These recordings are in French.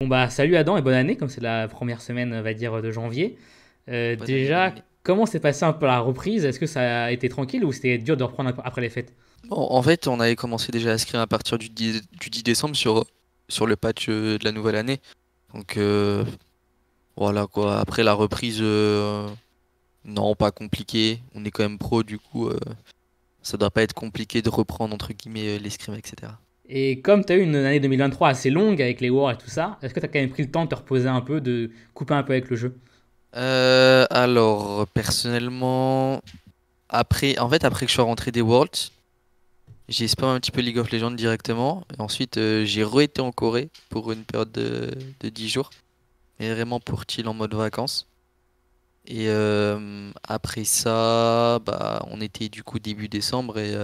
Bon bah salut Adam et bonne année, comme c'est la première semaine, on va dire, de janvier. Euh, déjà, comment s'est passé un peu la reprise Est-ce que ça a été tranquille ou c'était dur de reprendre après les fêtes En fait, on avait commencé déjà à scrim à partir du 10, décembre sur, sur le patch euh, de la nouvelle année. Donc euh, voilà quoi, après la reprise, non, pas compliqué. On est quand même pro, du coup, ça doit pas être compliqué de reprendre entre guillemets les scrims, etc. Et comme tu as eu une année 2023 assez longue avec les wars et tout ça, est-ce que tu as quand même pris le temps de te reposer un peu, de couper un peu avec le jeu euh, Alors, personnellement, après, en fait, après que je sois rentré des Worlds, j'ai spam un petit peu League of Legends directement. Et ensuite, euh, j'ai re-été en Corée pour une période de, 10 jours. Et vraiment pour chill en mode vacances. Et euh, après ça, bah, on était du coup début décembre et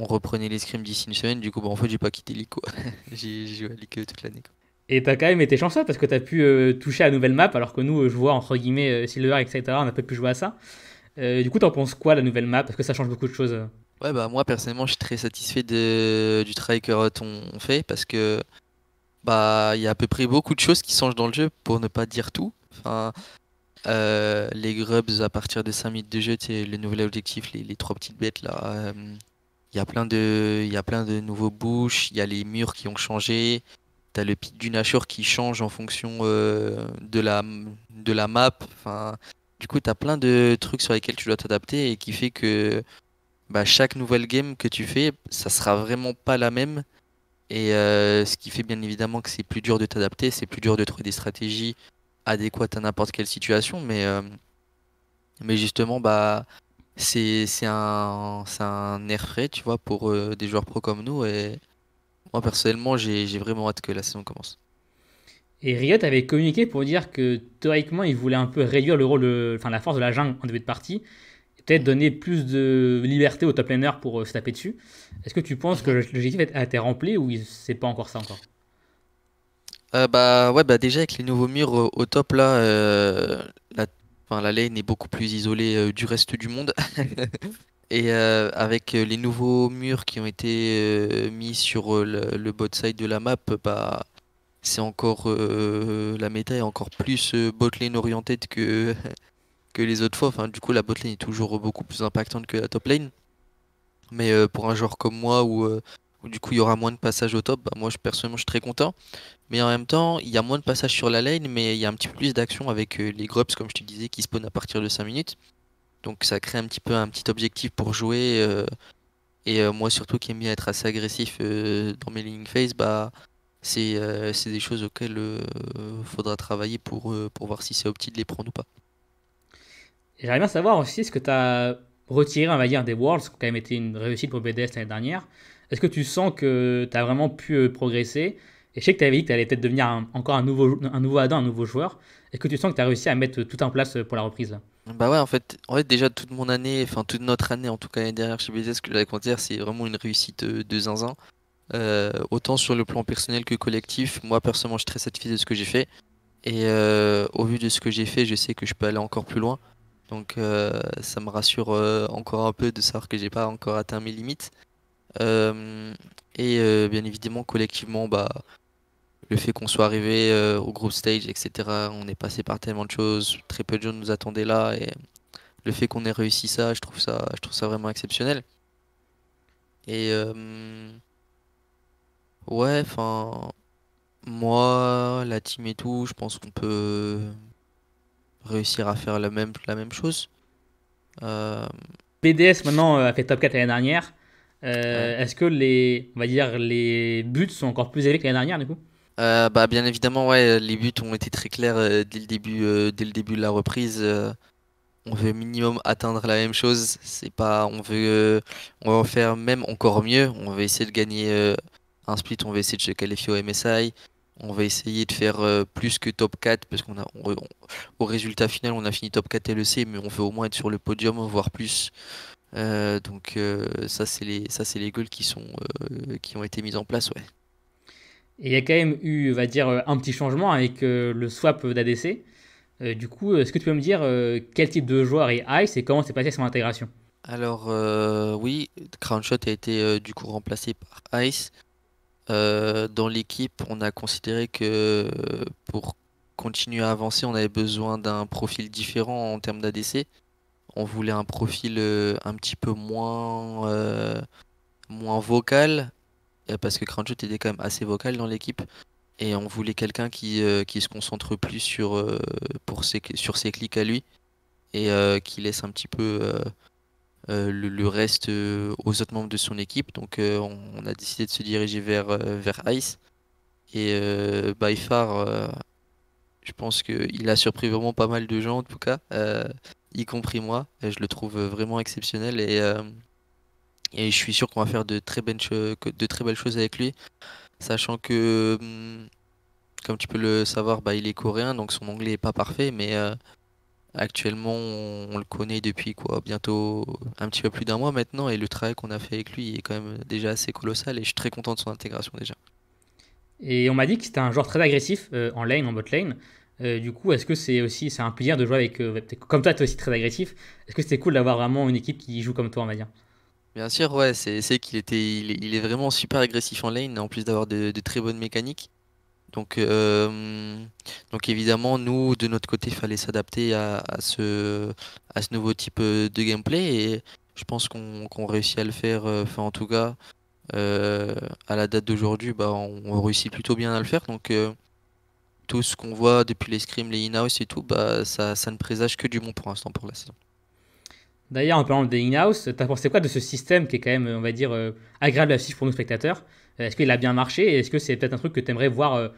on reprenait les l'escrime d'ici une semaine. Du coup, bon bah, en fait, j'ai pas quitté l'ICO. j'ai joué à l'ICO toute l'année. Et t'as quand même été chanceux parce que t'as pu euh, toucher à la nouvelle map, alors que nous, euh, je vois entre guillemets euh, Silver, etc., on n'a pas pu jouer à ça. du coup, t'en penses quoi la nouvelle map Parce que ça change beaucoup de choses. Ouais, bah moi personnellement, je suis très satisfait de, du travail que on fait parce que bah il y a à peu près beaucoup de choses qui changent dans le jeu pour ne pas dire tout. Enfin, les grubs à partir de 5 minutes de jeu, c'est le nouvel objectif, les, les, trois petites bêtes là. Il y a plein de, il y plein de nouveaux bouches. Il y a les murs qui ont changé. T'as le pic du Nashor qui change en fonction euh, de la de la map. Enfin, du coup, t'as plein de trucs sur lesquels tu dois t'adapter et qui fait que bah, chaque nouvelle game que tu fais, ça sera vraiment pas la même. Et euh, ce qui fait bien évidemment que c'est plus dur de t'adapter, c'est plus dur de trouver des stratégies adéquates à n'importe quelle situation. Mais, euh, mais justement, bah, c'est un, un air frais, tu vois, pour euh, des joueurs pro comme nous. Et moi, personnellement, j'ai vraiment hâte que la saison commence. Et Riot avait communiqué pour dire que théoriquement, il voulait un peu réduire le rôle, enfin la force de la jungle en début de partie, peut-être donner plus de liberté au top laner pour euh, se taper dessus. Est-ce que tu penses que l'objectif a été rempli ou c'est pas encore ça encore euh, bah ouais bah, déjà avec les nouveaux murs au, top là, la Enfin, la lane est beaucoup plus isolée euh, du reste du monde. Et euh, avec euh, les nouveaux murs qui ont été mis sur le, bot side de la map, bah, c'est encore la méta est encore plus lane orientée que, que les autres fois. Enfin, du coup, la lane est toujours beaucoup plus impactante que la top lane. Mais pour un joueur comme moi où du coup il y aura moins de passages au top, bah, moi je, personnellement je suis très content. Mais en même temps, il y a moins de passages sur la lane, mais il y a un petit peu plus d'action avec euh, les grubs, comme je te disais, qui spawnent à partir de 5 minutes. Donc ça crée un petit peu un petit objectif pour jouer. Euh, et euh, moi surtout qui aime bien être assez agressif dans mes laning phase, bah, c'est des choses auxquelles il faudra travailler pour, pour voir si c'est optique de les prendre ou pas. J'aimerais bien savoir aussi ce que tu as retiré, on va dire, des Worlds, qui ont quand même été une réussite pour BDS l'année dernière. Est-ce que tu sens que tu as vraiment pu euh, progresser Et je sais que tu avais dit que tu allais peut-être devenir encore un nouveau, un nouveau Adam, un nouveau joueur. Est-ce que tu sens que tu as réussi à mettre euh, tout en place euh, pour la reprise Bah ouais, en fait, en fait, déjà toute mon année, enfin toute notre année, en tout cas l'année dernière chez BZS, ce que j'avais dire, c'est vraiment une réussite de zinzin. autant sur le plan personnel que collectif, moi personnellement je suis très satisfait de ce que j'ai fait. Et au vu de ce que j'ai fait, je sais que je peux aller encore plus loin. Donc ça me rassure encore un peu de savoir que j'ai pas encore atteint mes limites. Euh, et euh, bien évidemment, collectivement, bah, le fait qu'on soit arrivé euh, au group stage, etc., on est passé par tellement de choses, très peu de gens nous attendaient là, et le fait qu'on ait réussi ça, je trouve ça, je trouve ça vraiment exceptionnel. Et ouais, enfin, moi, la team et tout, je pense qu'on peut réussir à faire la même, la même chose. Euh... BDS maintenant a fait top 4 l'année dernière. Euh, est-ce que les, on va dire, les buts sont encore plus élevés que l'année dernière du coup euh, bah, Bien évidemment, ouais, les buts ont été très clairs euh, dès, le début, dès le début de la reprise. on veut minimum atteindre la même chose. C'est pas, on, veut, on veut en faire même encore mieux. On va essayer de gagner un split, on va essayer de se qualifier au MSI. On va essayer de faire plus que top 4 parce qu'on a au résultat final on a fini top 4 LEC mais on veut au moins être sur le podium voire plus euh, donc euh, ça c'est les ça c'est les goals qui sont euh, qui ont été mis en place ouais. Et il y a quand même eu va dire un petit changement avec le swap d'ADC. du coup est-ce que tu peux me dire quel type de joueur est Ice et comment s'est passé son intégration Alors oui Crownshot a été du coup remplacé par Ice. dans l'équipe on a considéré que pour continuer à avancer on avait besoin d'un profil différent en termes d'ADC. On voulait un profil euh, un petit peu moins, euh, moins vocal, euh, parce que Crunchy était quand même assez vocal dans l'équipe. Et on voulait quelqu'un qui, se concentre plus sur, pour ses, sur ses clics à lui et qui laisse un petit peu le, reste aux autres membres de son équipe. Donc on, a décidé de se diriger vers, vers Ice. Et by far, je pense qu'il a surpris vraiment pas mal de gens, en tout cas, euh, y compris moi. Je le trouve vraiment exceptionnel euh, et, je suis sûr qu'on va faire de très, belles choses avec lui. Sachant que, hmm, comme tu peux le savoir, bah, il est coréen, donc son anglais n'est pas parfait, mais euh, actuellement, on, le connaît depuis quoi, bientôt un petit peu plus d'un mois maintenant, et le travail qu'on a fait avec lui est quand même déjà assez colossal, et je suis très content de son intégration déjà. Et on m'a dit que c'était un joueur très agressif en lane, en bot lane. Euh, du coup, est-ce que c'est aussi c'est un plaisir de jouer avec euh, comme toi, tu es aussi très agressif. Est-ce que c'était cool d'avoir vraiment une équipe qui joue comme toi, on va dire Bien sûr, ouais, c'est qu'il était il, est vraiment super agressif en lane en plus d'avoir de, très bonnes mécaniques. Donc euh, donc évidemment, nous de notre côté, il fallait s'adapter à, ce à ce nouveau type de gameplay et je pense qu'on réussit à le faire enfin en tout cas à la date d'aujourd'hui, bah on, on, réussit plutôt bien à le faire donc tout ce qu'on voit depuis les scrims, les in-house et tout, bah, ça, ne présage que du bon pour l'instant pour la saison. D'ailleurs, en parlant des in-house, t'as pensé quoi de ce système qui est quand même, euh, on va dire, euh, agréable à suivre pour nos spectateurs euh, Est-ce qu'il a bien marché Est-ce que c'est peut-être un truc que t'aimerais voir,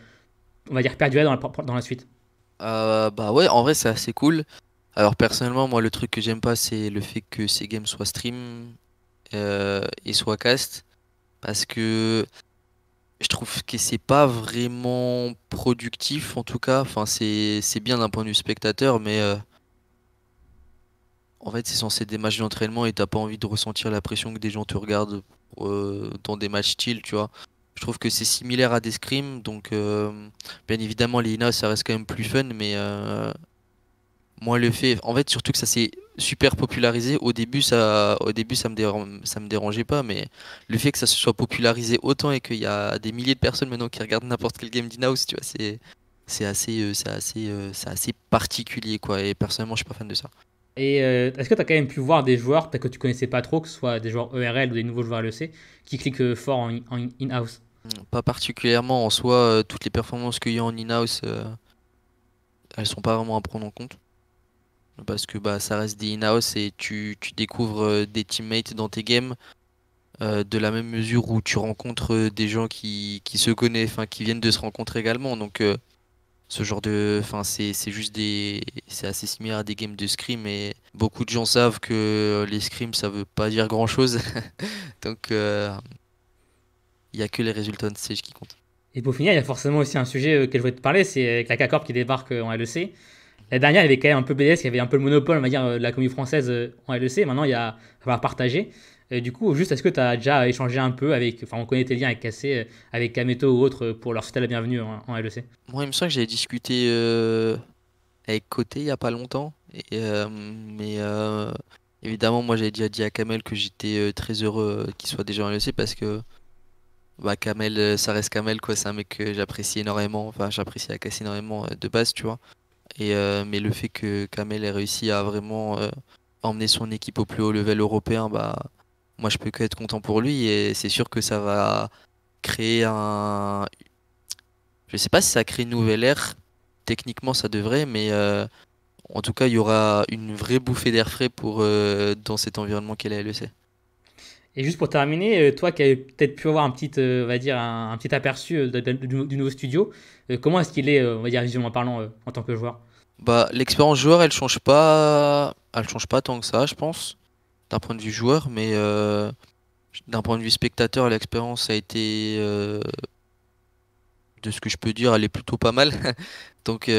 on va dire, perdurer dans la, dans la suite Bah ouais, en vrai, c'est assez cool. Alors personnellement, moi, le truc que j'aime pas, c'est le fait que ces games soient stream et soient cast. Parce que je trouve que c'est pas vraiment productif en tout cas. Enfin, c'est, bien d'un point de vue spectateur, mais euh, en fait, c'est censé être des matchs d'entraînement et t'as pas envie de ressentir la pression que des gens te regardent euh, dans des matchs style, tu vois. Je trouve que c'est similaire à des scrims, donc euh, bien évidemment, les INA ça reste quand même plus fun, mais moi le fait en fait surtout que ça s'est super popularisé au début ça au début ça me ça me dérangeait pas mais le fait que ça se soit popularisé autant et qu'il y a des milliers de personnes maintenant qui regardent n'importe quel game d'in-house tu vois c'est c'est assez euh, c'est assez euh, c'est assez particulier quoi et personnellement je suis pas fan de ça et euh, est-ce que tu as quand même pu voir des joueurs que tu connaissais pas trop, que ce soit des joueurs ERL ou des nouveaux joueurs LEC, qui cliquent fort en, en in-house hmm, Pas particulièrement. En soi, toutes les performances qu'il y a en in-house, elles sont pas vraiment à prendre en compte parce que bah, ça reste des in-house et tu, tu découvres euh, des teammates dans tes games. Euh, de la même mesure où tu rencontres euh, des gens qui, qui se connaissent, qui viennent de se rencontrer également. Donc ce genre de, enfin c'est juste des, c'est assez similaire à des games de scrim et beaucoup de gens savent que les scrims ça veut pas dire grand chose. Donc il n'y a que les résultats de stage qui comptent. Et pour finir, il y a forcément aussi un sujet que je voulais te parler, c'est avec la k qui débarque en LEC. La dernière, il y avait quand même un peu BDS, il y avait un peu le monopole, on euh, de la comédie française euh, en LEC. Maintenant, il y a, partagé. partager. du coup, juste, est-ce que tu as déjà échangé un peu avec, enfin, on connaît tes liens avec Cassé, euh, avec Kameto ou autre pour leur souhaiter la bienvenue en, LEC Moi, il me semble que j'avais discuté avec Côté il n'y a pas longtemps. mais évidemment, moi, j'ai déjà dit à Kamel que j'étais très heureux qu'il soit déjà en LEC parce que bah, Kamel, ça reste Kamel, quoi. C'est un mec que j'apprécie énormément. Enfin, j'apprécie à Cassé énormément de base, tu vois. Euh, mais le fait que Kamel ait réussi à vraiment euh, emmener son équipe au plus haut level européen, bah, moi je peux que être content pour lui et c'est sûr que ça va créer un. Je sais pas si ça crée une nouvelle ère, techniquement ça devrait, mais euh, en tout cas il y aura une vraie bouffée d'air frais pour, dans cet environnement qu'est la LEC. Et juste pour terminer, euh, toi qui as peut-être pu avoir un petit, euh, va dire, un, petit aperçu euh, du, nouveau studio, comment est-ce qu'il est, on va dire, visuellement parlant, en tant que joueur bah, L'expérience joueur, elle change pas elle change pas tant que ça, je pense, d'un point de vue joueur, mais d'un point de vue spectateur, l'expérience a été, de ce que je peux dire, elle est plutôt pas mal. Donc,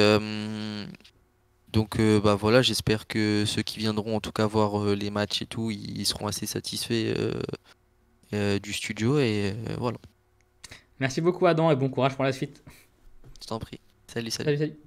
donc euh, bah voilà, j'espère que ceux qui viendront en tout cas voir euh, les matchs et tout, ils, seront assez satisfaits euh, du studio et voilà. Merci beaucoup Adam et bon courage pour la suite. Je t'en prie. salut, salut.